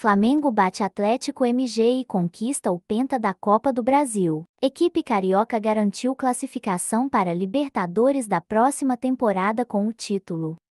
Flamengo bate Atlético MG e conquista o Penta da Copa do Brasil. Equipe carioca garantiu classificação para Libertadores da próxima temporada com o título.